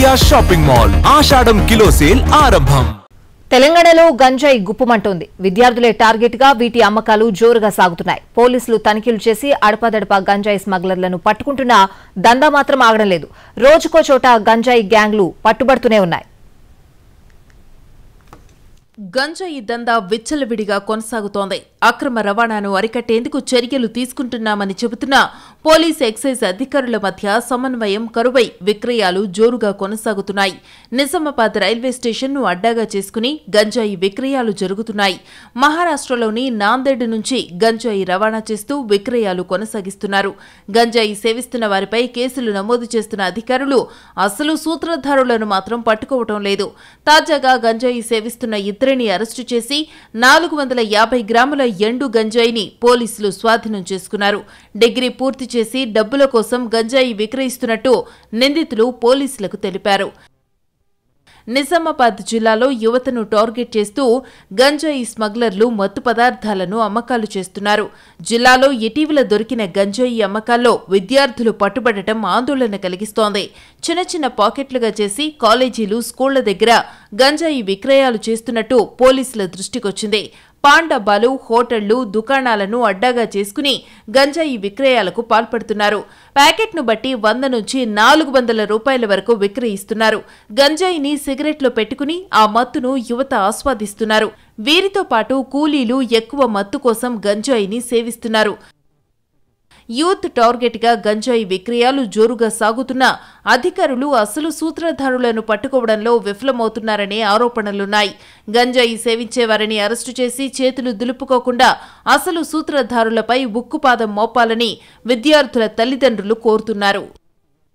India shopping mall Ashadham kilo sale ఆరంభం తెలంగాణలో గంజాయి గుప్పమంటోంది విద్యార్థులే టార్గెట్ గా వీటి అమ్మకాలు జోరుగా సాగుతున్నాయి పోలీసులు తనిఖీలు చేసి అడపాదడపా గంజాయి స్మగ్లర్లను పట్టుకుంటున్నా దందా మాత్రం ఆగడం లేదు రోజుకో చోట గంజాయి గ్యాంగ్లు పట్టుబడుతూనే ఉన్నాయి గంజాయి దందా విచ్చలవిడిగా కొనసాగుతోంది అక్రమ రవాణాను అరికట్టేందుకు చర్యలు తీసుకుంటున్నామని చెబుతున్న పోలీస్ ఎక్సైజ్ అధికారుల మధ్య సమన్వయం కరువై విక్రయాలు జోరుగా కొనసాగుతున్నాయి నిజామాబాద్ రైల్వే స్టేషన్ను అడ్డాగా చేసుకుని గంజాయి విక్రయాలు జరుగుతున్నాయి మహారాష్ట్రలోని నాందేడ్ నుంచి గంజాయి రవాణా చేస్తూ విక్రయాలు కొనసాగిస్తున్నారు గంజాయి సేవిస్తున్న వారిపై కేసులు నమోదు చేస్తున్న అధికారులు అసలు సూత్రధారులను మాత్రం పట్టుకోవటం లేదు తాజాగా గంజాయి సేవిస్తున్న ఇద్దరిని అరెస్టు చేసి నాలుగు వందల యాభై గ్రాముల ఎండు గంజాయిని పోలీసులు స్వాధీనం చేసుకున్నారు డిగ్రీ పూర్తి చేసి డబ్బుల కోసం గంజాయి విక్రయిస్తున్నట్టు నిందితులు పోలీసులకు తెలిపారు నిజామాబాద్ జిల్లాలో యువతను టార్గెట్ చేస్తూ గంజాయి స్మగ్లర్లు మత్తు పదార్థాలను అమ్మకాలు చేస్తున్నారు జిల్లాలో ఇటీవల దొరికిన గంజాయి అమ్మకాల్లో విద్యార్థులు పట్టుబడటం ఆందోళన కలిగిస్తోంది చిన్న చిన్న పాకెట్లుగా చేసి కాలేజీలు స్కూళ్ల దగ్గర గంజాయి విక్రయాలు చేస్తున్నట్టు పోలీసుల దృష్టికొచ్చింది పాండబ్బాలు హోటళ్లు దుకాణాలను అడ్డాగా చేసుకుని గంజాయి విక్రయాలకు పాల్పడుతున్నారు ప్యాకెట్ను బట్టి వంద నుంచి నాలుగు వందల రూపాయల వరకు విక్రయిస్తున్నారు గంజాయిని సిగరెట్లో పెట్టుకుని ఆ మత్తును యువత ఆస్వాదిస్తున్నారు వీరితో పాటు కూలీలు ఎక్కువ మత్తు కోసం గంజాయిని సేవిస్తున్నారు యూత్ టార్గెట్గా గంజాయి విక్రయాలు జోరుగా సాగుతున్నా అధికారులు అసలు సూత్రధారులను పట్టుకోవడంలో విఫలమవుతున్నారనే ఆరోపణలున్నాయి గంజాయి సేవించేవారిని అరెస్టు చేసి చేతులు దులుపుకోకుండా అసలు సూత్రధారులపై ఉక్కుపాదం మోపాలని విద్యార్థుల తల్లిదండ్రులు కోరుతున్నారు